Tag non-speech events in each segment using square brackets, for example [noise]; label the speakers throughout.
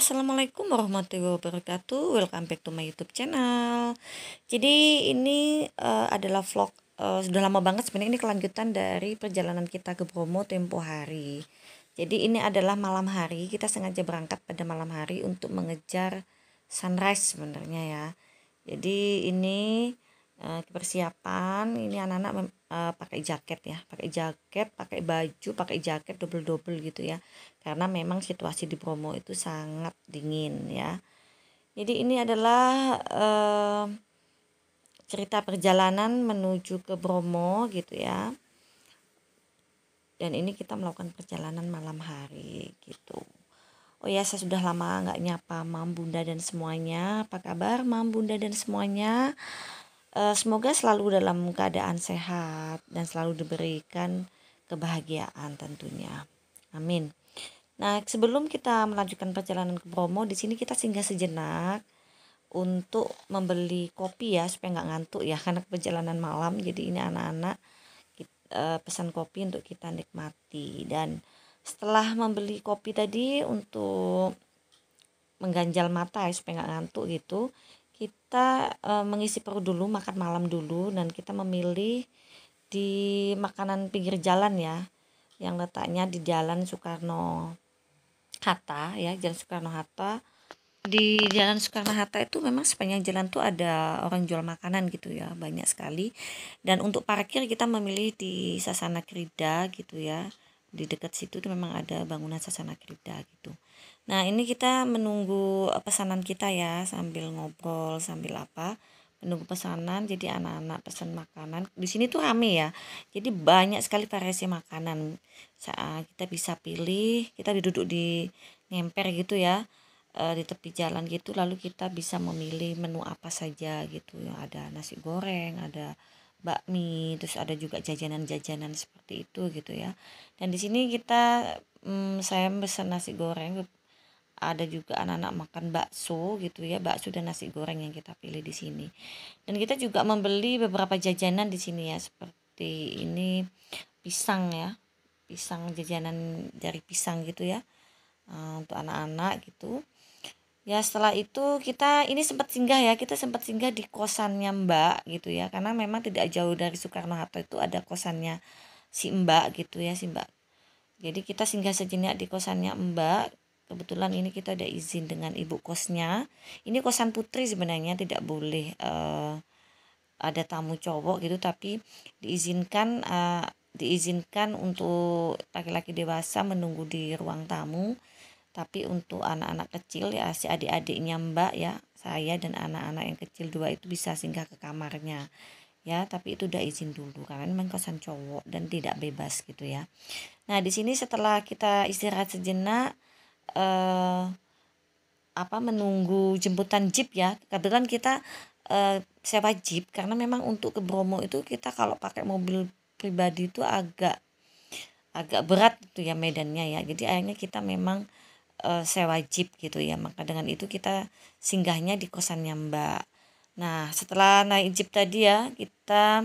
Speaker 1: Assalamualaikum warahmatullahi wabarakatuh Welcome back to my youtube channel Jadi ini uh, adalah vlog uh, Sudah lama banget sebenarnya ini kelanjutan dari perjalanan kita ke Bromo tempo hari Jadi ini adalah malam hari Kita sengaja berangkat pada malam hari untuk mengejar sunrise sebenarnya ya Jadi ini uh, eh, persiapan Ini anak-anak uh, pakai jaket ya pakai jaket pakai baju pakai jaket double double gitu ya karena memang situasi di Bromo itu sangat dingin ya jadi ini adalah uh, cerita perjalanan menuju ke Bromo gitu ya dan ini kita melakukan perjalanan malam hari gitu Oh ya, saya sudah lama nggak nyapa Mam Bunda dan semuanya. Apa kabar Mam Bunda dan semuanya? Eh, semoga selalu dalam keadaan sehat dan selalu diberikan kebahagiaan tentunya. Amin. Nah, sebelum kita melanjutkan perjalanan ke Bromo, di sini kita singgah sejenak untuk membeli kopi ya supaya nggak ngantuk ya [laughs] karena perjalanan malam jadi ini anak-anak eh, pesan kopi untuk kita nikmati dan setelah membeli kopi tadi untuk mengganjal mata ya, supaya nggak ngantuk gitu kita e, mengisi perut dulu makan malam dulu dan kita memilih di makanan pinggir jalan ya yang letaknya di Jalan Soekarno Hatta ya Jalan Soekarno Hatta di Jalan Soekarno Hatta itu memang sepanjang jalan tuh ada orang jual makanan gitu ya banyak sekali dan untuk parkir kita memilih di Sasana Krida gitu ya di dekat situ tuh memang ada bangunan sasana kerida gitu. Nah, ini kita menunggu eh, pesanan kita ya sambil ngobrol, sambil apa? Menunggu pesanan. Jadi anak-anak pesan makanan. Di sini tuh rame ya. Jadi banyak sekali variasi makanan. Saat eh, kita bisa pilih, kita duduk di ngemper gitu ya eh, di tepi jalan gitu lalu kita bisa memilih menu apa saja gitu ada nasi goreng ada bakmi terus ada juga jajanan-jajanan seperti itu gitu ya dan di sini kita hmm, saya pesan nasi goreng ada juga anak-anak makan bakso gitu ya bakso dan nasi goreng yang kita pilih di sini dan kita juga membeli beberapa jajanan di sini ya seperti ini pisang ya pisang jajanan dari pisang gitu ya eh, untuk anak-anak gitu ya setelah itu kita ini sempat singgah ya kita sempat singgah di kosannya Mbak gitu ya karena memang tidak jauh dari Soekarno Hatta itu ada kosannya si Mbak gitu ya si Mbak jadi kita singgah sejenak di kosannya Mbak kebetulan ini kita ada izin dengan ibu kosnya ini kosan putri sebenarnya tidak boleh uh, ada tamu cowok gitu tapi diizinkan uh, diizinkan untuk laki-laki dewasa menunggu di ruang tamu tapi untuk anak-anak kecil ya si adik-adiknya mbak ya saya dan anak-anak yang kecil dua itu bisa singgah ke kamarnya ya tapi itu udah izin dulu karena memang kosan cowok dan tidak bebas gitu ya nah di sini setelah kita istirahat sejenak eh, apa menunggu jemputan jeep ya kebetulan kita eh, sewa jeep karena memang untuk ke Bromo itu kita kalau pakai mobil pribadi itu agak agak berat tuh gitu ya medannya ya jadi akhirnya kita memang uh, sewa jeep gitu ya maka dengan itu kita singgahnya di kosannya mbak nah setelah naik jeep tadi ya kita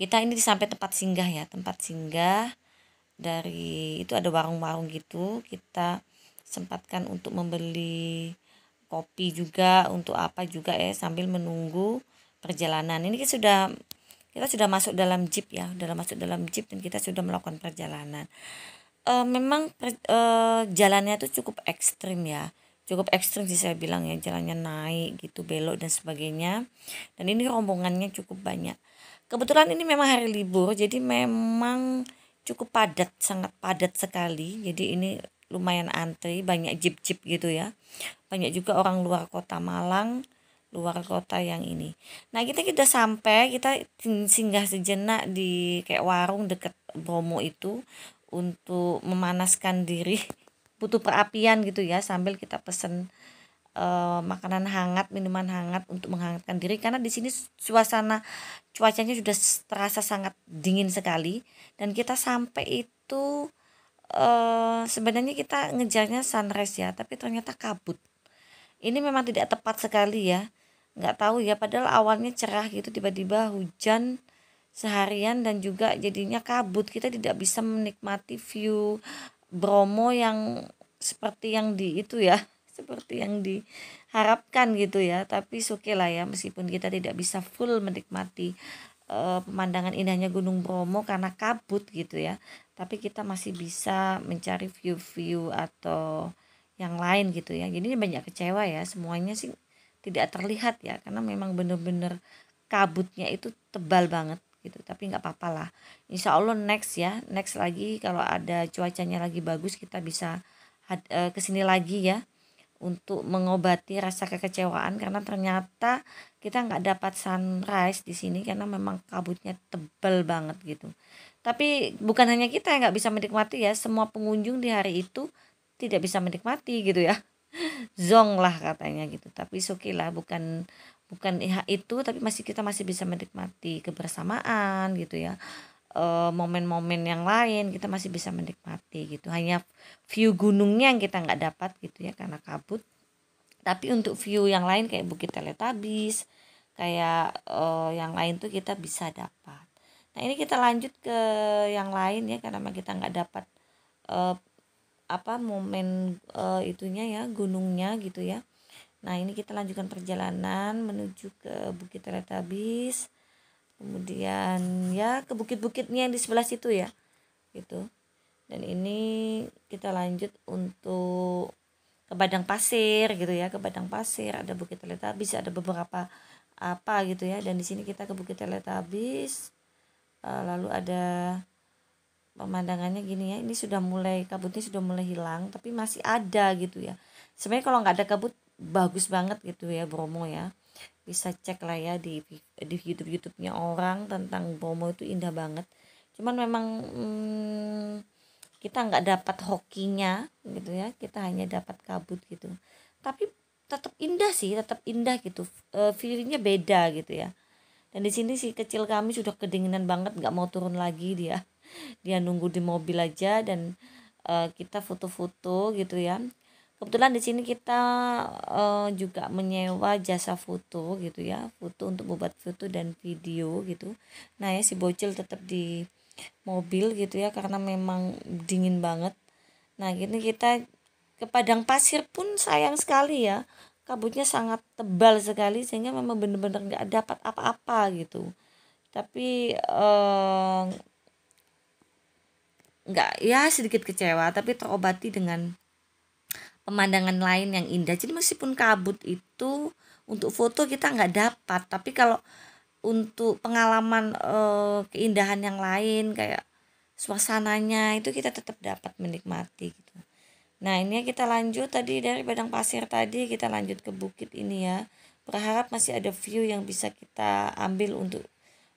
Speaker 1: kita ini sampai tempat singgah ya tempat singgah dari itu ada warung-warung gitu kita sempatkan untuk membeli kopi juga untuk apa juga ya sambil menunggu perjalanan ini kita sudah kita sudah masuk dalam jeep ya sudah masuk dalam jeep dan kita sudah melakukan perjalanan uh, memang uh, jalannya tuh cukup ekstrim ya cukup ekstrim sih saya bilang ya jalannya naik gitu belok dan sebagainya dan ini rombongannya cukup banyak kebetulan ini memang hari libur jadi memang cukup padat sangat padat sekali jadi ini lumayan antri banyak jeep-jeep gitu ya banyak juga orang luar kota Malang luar kota yang ini nah kita kita sampai kita singgah sejenak di kayak warung deket Bromo itu untuk memanaskan diri butuh perapian gitu ya sambil kita pesen uh, makanan hangat minuman hangat untuk menghangatkan diri karena di sini suasana cuacanya sudah terasa sangat dingin sekali dan kita sampai itu uh, sebenarnya kita ngejarnya sunrise ya tapi ternyata kabut ini memang tidak tepat sekali ya nggak tahu ya padahal awalnya cerah gitu tiba-tiba hujan seharian dan juga jadinya kabut kita tidak bisa menikmati view Bromo yang seperti yang di itu ya [laughs] seperti yang diharapkan gitu ya tapi oke lah ya meskipun kita tidak bisa full menikmati uh, pemandangan indahnya Gunung Bromo karena kabut gitu ya tapi kita masih bisa mencari view-view atau yang lain gitu ya jadi banyak kecewa ya semuanya sih tidak terlihat ya karena memang benar-benar kabutnya itu tebal banget gitu tapi nggak apa-apa lah insya Allah next ya next lagi kalau ada cuacanya lagi bagus kita bisa had, uh, kesini lagi ya untuk mengobati rasa kekecewaan karena ternyata kita nggak dapat sunrise di sini karena memang kabutnya tebel banget gitu. Tapi bukan hanya kita yang nggak bisa menikmati ya, semua pengunjung di hari itu tidak bisa menikmati gitu ya. [laughs] Zong lah katanya gitu. Tapi oke okay lah, bukan bukan ya itu tapi masih kita masih bisa menikmati kebersamaan gitu ya eh, momen-momen yang lain kita masih bisa menikmati gitu hanya view gunungnya yang kita nggak dapat gitu ya karena kabut tapi untuk view yang lain kayak bukit teletabis kayak uh, yang lain tuh kita bisa dapat nah ini kita lanjut ke yang lain ya karena kita nggak dapat uh, apa momen uh, itunya ya gunungnya gitu ya Nah, ini kita lanjutkan perjalanan menuju ke Bukit Teletabis. Kemudian ya ke bukit-bukitnya yang di sebelah situ ya. Gitu. Dan ini kita lanjut untuk ke badang pasir gitu ya, ke badang pasir ada Bukit Teletabis, ada beberapa apa gitu ya. Dan di sini kita ke Bukit Teletabis. Eh, lalu ada pemandangannya gini ya. Ini sudah mulai kabutnya sudah mulai hilang tapi masih ada gitu ya. Sebenarnya kalau nggak ada kabut bagus banget gitu ya Bromo ya bisa cek lah ya di di YouTube YouTube-nya orang tentang Bromo itu indah banget cuman memang hmm, kita nggak dapat hokinya gitu ya kita hanya dapat kabut gitu tapi tetap indah sih tetap indah gitu e, feelingnya beda gitu ya dan di sini si kecil kami sudah kedinginan banget nggak mau turun lagi dia dia nunggu di mobil aja dan e, kita foto-foto gitu ya kebetulan di sini kita uh, juga menyewa jasa foto gitu ya foto untuk membuat foto dan video gitu nah ya si bocil tetap di mobil gitu ya karena memang dingin banget nah ini kita ke padang pasir pun sayang sekali ya kabutnya sangat tebal sekali sehingga memang benar-benar nggak dapat apa-apa gitu tapi nggak eh, nggak ya sedikit kecewa tapi terobati dengan pemandangan lain yang indah jadi meskipun kabut itu untuk foto kita nggak dapat tapi kalau untuk pengalaman uh, keindahan yang lain kayak suasananya itu kita tetap dapat menikmati gitu nah ini kita lanjut tadi dari padang pasir tadi kita lanjut ke bukit ini ya berharap masih ada view yang bisa kita ambil untuk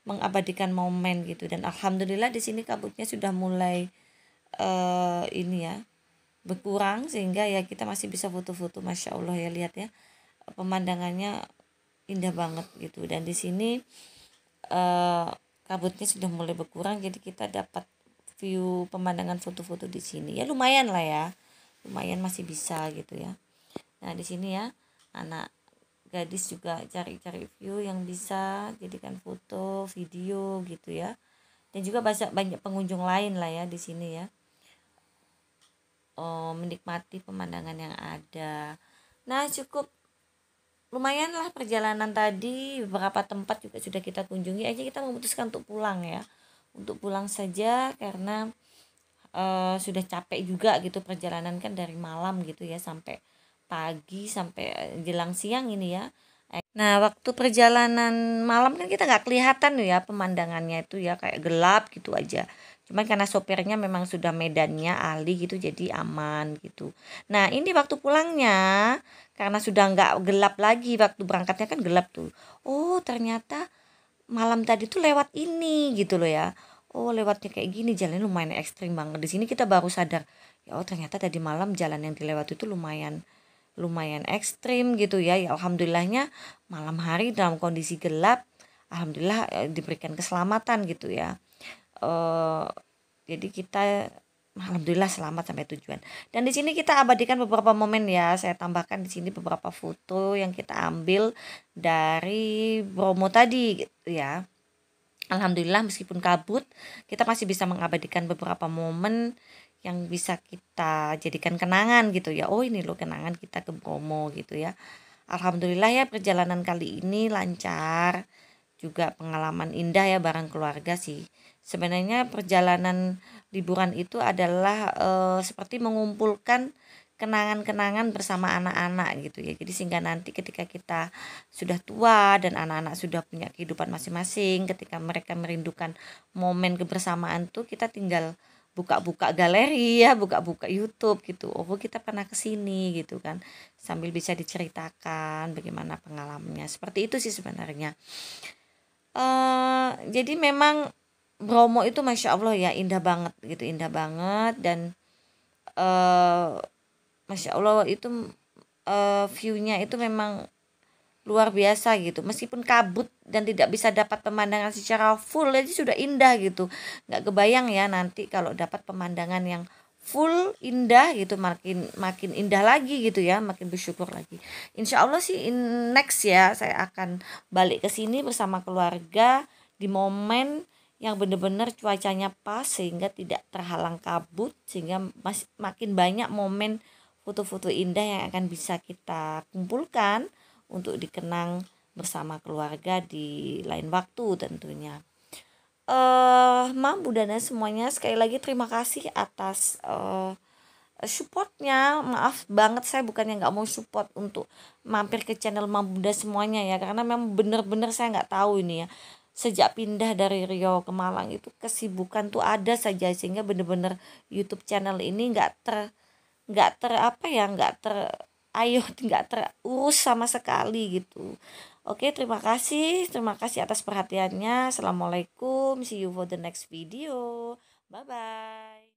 Speaker 1: mengabadikan momen gitu dan alhamdulillah di sini kabutnya sudah mulai uh, ini ya berkurang sehingga ya kita masih bisa foto-foto masya allah ya lihat ya pemandangannya indah banget gitu dan di sini uh, kabutnya sudah mulai berkurang jadi kita dapat view pemandangan foto-foto di sini ya lumayan lah ya lumayan masih bisa gitu ya nah di sini ya anak gadis juga cari-cari view yang bisa jadikan foto video gitu ya dan juga banyak banyak pengunjung lain lah ya di sini ya oh, menikmati pemandangan yang ada nah cukup lumayanlah perjalanan tadi beberapa tempat juga sudah kita kunjungi aja kita memutuskan untuk pulang ya untuk pulang saja karena e, sudah capek juga gitu perjalanan kan dari malam gitu ya sampai pagi sampai jelang siang ini ya nah waktu perjalanan malam kan kita nggak kelihatan ya pemandangannya itu ya kayak gelap gitu aja cuman karena sopirnya memang sudah medannya ahli gitu jadi aman gitu nah ini waktu pulangnya karena sudah nggak gelap lagi waktu berangkatnya kan gelap tuh oh ternyata malam tadi tuh lewat ini gitu loh ya oh lewatnya kayak gini jalan lumayan ekstrim banget di sini kita baru sadar ya oh ternyata tadi malam jalan yang dilewati itu lumayan lumayan ekstrim gitu ya ya alhamdulillahnya malam hari dalam kondisi gelap alhamdulillah eh, diberikan keselamatan gitu ya Eh, jadi kita alhamdulillah selamat sampai tujuan. Dan di sini kita abadikan beberapa momen ya. Saya tambahkan di sini beberapa foto yang kita ambil dari Bromo tadi gitu ya. Alhamdulillah meskipun kabut, kita masih bisa mengabadikan beberapa momen yang bisa kita jadikan kenangan gitu ya. Oh, ini loh kenangan kita ke Bromo gitu ya. Alhamdulillah ya perjalanan kali ini lancar juga pengalaman indah ya bareng keluarga sih. Sebenarnya perjalanan liburan itu adalah e, seperti mengumpulkan kenangan-kenangan bersama anak-anak gitu ya. Jadi sehingga nanti ketika kita sudah tua dan anak-anak sudah punya kehidupan masing-masing, ketika mereka merindukan momen kebersamaan tuh kita tinggal buka-buka galeri ya, buka-buka YouTube gitu. Oh, kita pernah kesini gitu kan. Sambil bisa diceritakan bagaimana pengalamannya. Seperti itu sih sebenarnya. Uh, jadi memang Bromo itu masya Allah ya indah banget gitu indah banget dan uh, masya Allah itu uh, viewnya itu memang luar biasa gitu meskipun kabut dan tidak bisa dapat pemandangan secara full jadi sudah indah gitu nggak kebayang ya nanti kalau dapat pemandangan yang full indah gitu makin makin indah lagi gitu ya makin bersyukur lagi insya Allah sih in next ya saya akan balik ke sini bersama keluarga di momen yang benar-benar cuacanya pas sehingga tidak terhalang kabut sehingga mas, makin banyak momen foto-foto indah yang akan bisa kita kumpulkan untuk dikenang bersama keluarga di lain waktu tentunya uh, eh, Mam Budana semuanya sekali lagi terima kasih atas uh, supportnya maaf banget saya bukannya nggak mau support untuk mampir ke channel Mam Buddha semuanya ya karena memang bener-bener saya nggak tahu ini ya sejak pindah dari rio ke Malang itu kesibukan tuh ada saja sehingga bener-bener YouTube channel ini nggak ter nggak ter apa ya nggak ter ayo [laughs] nggak terurus sama sekali gitu Oke, terima kasih. Terima kasih atas perhatiannya. Assalamualaikum. See you for the next video. Bye-bye.